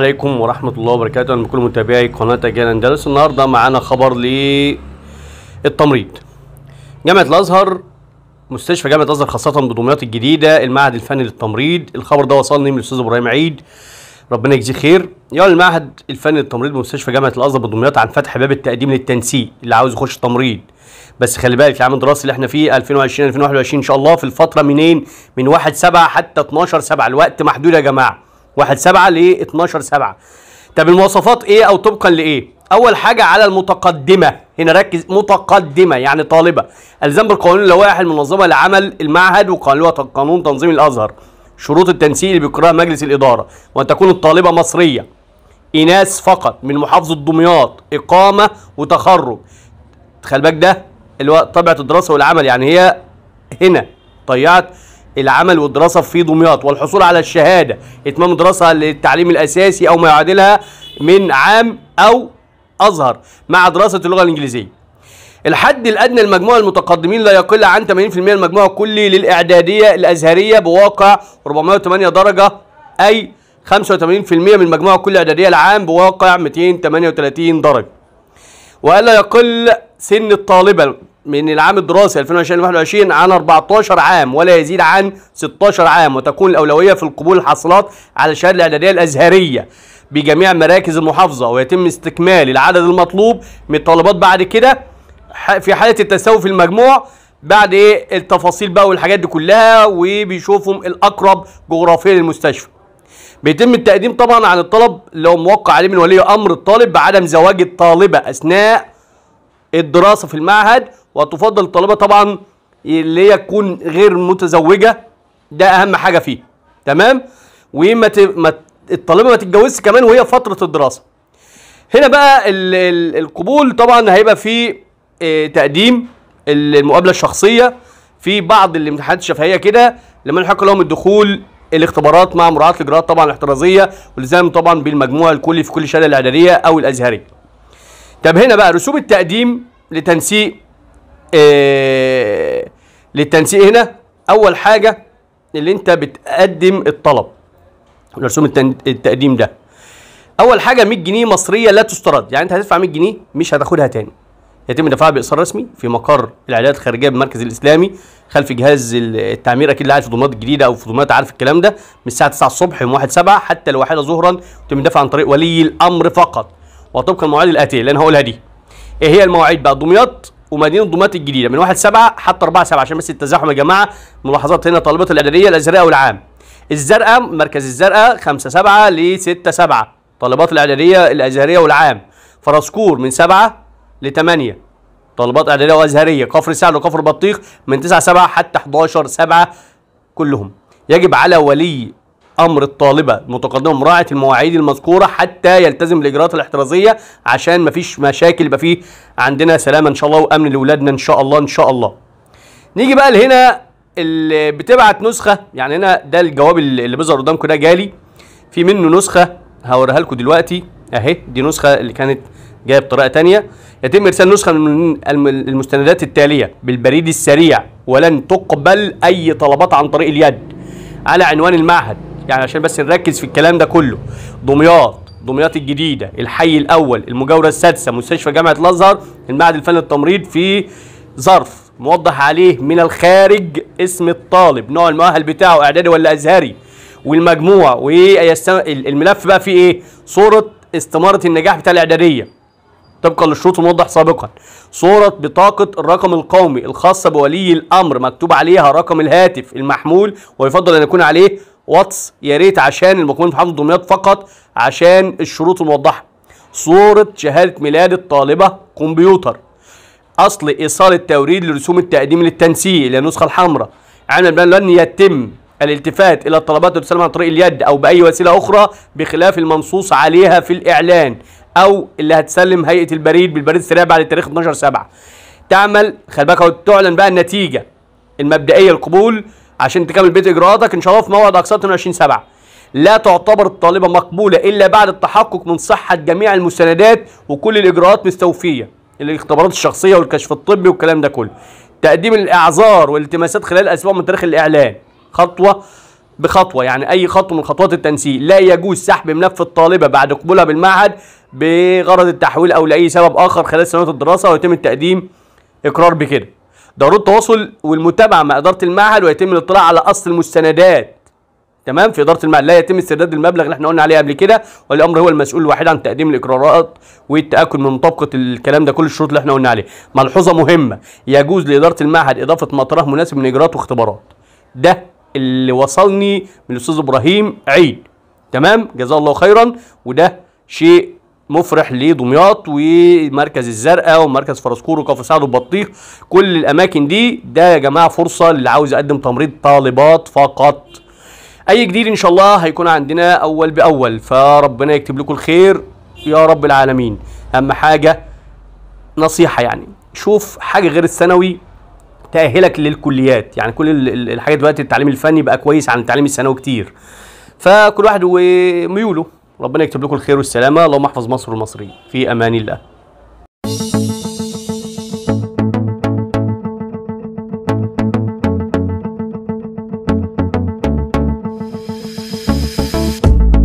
السلام عليكم ورحمة الله وبركاته أنا كل متابعي قناة أجيال أندلس النهاردة معانا خبر للتمريض جامعة الأزهر مستشفى جامعة الأزهر خاصة بدمياط الجديدة المعهد الفني للتمريض الخبر ده وصلني من الأستاذ إبراهيم عيد ربنا يجزيه خير يقول المعهد الفني للتمريض بمستشفى جامعة الأزهر بدمياط عن فتح باب التقديم للتنسيق اللي عاوز يخش تمريض بس خلي بالك العام الدراسي اللي احنا فيه 2020 2021 ان شاء الله في الفتره منين من 1 7 حتى 12 7 الوقت محدود يا جماعه 1 7 ل 12 7 طب المواصفات ايه او طبقا لايه اول حاجه على المتقدمه هنا ركز متقدمه يعني طالبه الزام بالقوانين اللوائح المنظمه لعمل المعهد وقانون قانون تنظيم الازهر شروط التنسيق اللي بيقرأها مجلس الاداره وان تكون الطالبه مصريه اناث فقط من محافظه دمياط اقامه وتخرج خلي بالك ده اللي هو طبيعه الدراسه والعمل يعني هي هنا طيعت العمل والدراسة في دمياط والحصول على الشهادة إتمام دراسة للتعليم الأساسي أو ما يعادلها من عام أو أزهر مع دراسة اللغة الإنجليزية الحد الأدنى لمجموع المتقدمين لا يقل عن 80% المجموع الكلي للإعدادية الأزهرية بواقع 408 درجة أي 85% من المجموع الكلي الإعدادية العام بواقع 238 درجة وألا يقل سن الطالبة من العام الدراسي 2020-2021 عن 14 عام ولا يزيد عن 16 عام وتكون الأولوية في القبول الحاصلات على الشهادة الإعدادية الأزهرية بجميع مراكز المحافظة ويتم استكمال العدد المطلوب من الطلبات بعد كده في حالة التساوي في المجموع بعد ايه التفاصيل بقى والحاجات دي كلها وبيشوفهم الأقرب جغرافيا للمستشفى بيتم التقديم طبعا عن الطلب اللي هو موقع عليه من ولي أمر الطالب بعدم زواج الطالبة أثناء الدراسة في المعهد وتفضل الطالبه طبعا اللي هي تكون غير متزوجه ده اهم حاجه فيه تمام وما ت... ما... الطالبه ما تتجوزش كمان وهي فتره الدراسه هنا بقى ال... ال... القبول طبعا هيبقى في اه تقديم المقابله الشخصيه في بعض الامتحانات الشفهيه كده لما يحق لهم الدخول الاختبارات مع مراعاه الاجراءات طبعا الاحترازيه والالتزام طبعا بالمجموع الكلي في كل شهاده الاعداديه او الازهريه. طب هنا بقى رسوم التقديم لتنسيق آه، للتنسيق هنا اول حاجه اللي انت بتقدم الطلب رسوم التقديم ده اول حاجه 100 جنيه مصريه لا تسترد يعني انت هتدفع 100 جنيه مش هتاخدها تاني يتم دفعها باقصار رسمي في مقر العيادات الخارجيه بالمركز الاسلامي خلف جهاز التعمير اكيد اللي قاعد في دمياط الجديده او في دمياط عارف الكلام ده من الساعه 9 الصبح يوم 1 7 حتى الواحده ظهرا يتم دفع عن طريق ولي الامر فقط وطبقا المواعيد الاتيه اللي انا هقولها دي ايه هي المواعيد بقى دمياط ومدينه دمياط الجديده من 1 7 حتى 4 7 عشان بس التزاحم يا جماعه ملاحظات هنا طالبات الاعداديه الازرقاء والعام الزرقاء مركز الزرقاء 5 7 ل 6 7 طالبات الاعداديه الازهريه والعام فرسكور من 7 ل 8 طالبات اعداديه وازهريه كفر سعد وكفر بطيخ من 9 7 حتى 11 7 كلهم يجب على ولي امر الطالبه المتقدمه مراعاه المواعيد المذكوره حتى يلتزم الاجراءات الاحترازيه عشان ما فيش مشاكل يبقى فيه عندنا سلامه ان شاء الله وامن لاولادنا ان شاء الله ان شاء الله نيجي بقى لهنا اللي بتبعت نسخه يعني هنا ده الجواب اللي بيظهر قدامكم ده جالي في منه نسخه هوريها لكم دلوقتي اهي دي نسخه اللي كانت جايه بطريقه ثانيه يتم ارسال نسخه من المستندات التاليه بالبريد السريع ولن تقبل اي طلبات عن طريق اليد على عنوان المعهد يعني عشان بس نركز في الكلام ده كله دمياط دمياط الجديده الحي الاول المجاوره السادسه مستشفى جامعه الازهر المعهد الفني للتمريض في ظرف موضح عليه من الخارج اسم الطالب نوع المؤهل بتاعه اعدادي ولا ازهري والمجموع والملف بقى فيه ايه صوره استماره النجاح بتاع الاعداديه طبقا للشروط الموضح سابقا صورة بطاقة الرقم القومي الخاصة بولي الأمر مكتوب عليها رقم الهاتف المحمول ويفضل أن يكون عليه واتس يا ريت عشان في حفظ دمياط فقط عشان الشروط الموضحه صوره شهاده ميلاد الطالبه كمبيوتر اصل ايصال التوريد لرسوم التقديم للتنسيق الى النسخه الحمراء عمل بان لن يتم الالتفات الى الطلبات تسلم عن طريق اليد او باي وسيله اخرى بخلاف المنصوص عليها في الاعلان او اللي هتسلم هيئه البريد بالبريد السريع بعد تاريخ 12 7 تعمل خلي بالك تعلن بقى النتيجه المبدئيه القبول عشان تكمل بيت اجراءاتك ان شاء الله في موعد اقساط 22 7 لا تعتبر الطالبه مقبوله الا بعد التحقق من صحه جميع المستندات وكل الاجراءات مستوفيه الاختبارات الشخصيه والكشف الطبي والكلام ده كله تقديم الاعذار والالتماسات خلال اسبوع من تاريخ الاعلان خطوه بخطوه يعني اي خطوه من خطوات التنسيق لا يجوز سحب ملف الطالبه بعد قبولها بالمعهد بغرض التحويل او لاي سبب اخر خلال سنوات الدراسه ويتم التقديم اقرار بكده ضروره التواصل والمتابعه مع اداره المعهد ويتم الاطلاع على اصل المستندات تمام في اداره المعهد لا يتم استرداد المبلغ اللي احنا قلنا عليه قبل كده والامر هو المسؤول الوحيد عن تقديم الاقرارات والتاكد من مطابقه الكلام ده كل الشروط اللي احنا قلنا عليه ملحوظه مهمه يجوز لاداره المعهد اضافه ما تراه مناسب من اجراءات واختبارات ده اللي وصلني من الاستاذ ابراهيم عيد تمام جزاه الله خيرا وده شيء مفرح لدمياط ومركز الزرقاء ومركز فرسكور وكفر سعد وبطيخ كل الاماكن دي ده يا جماعه فرصه للي عاوز يقدم تمريض طالبات فقط اي جديد ان شاء الله هيكون عندنا اول باول فربنا يكتب لكم الخير يا رب العالمين اهم حاجه نصيحه يعني شوف حاجه غير الثانوي تاهلك للكليات يعني كل الحاجات دلوقتي التعليم الفني بقى كويس عن التعليم الثانوي كتير فكل واحد وميوله ربنا يكتب لكم الخير والسلامه اللهم احفظ مصر والمصريين في امان الله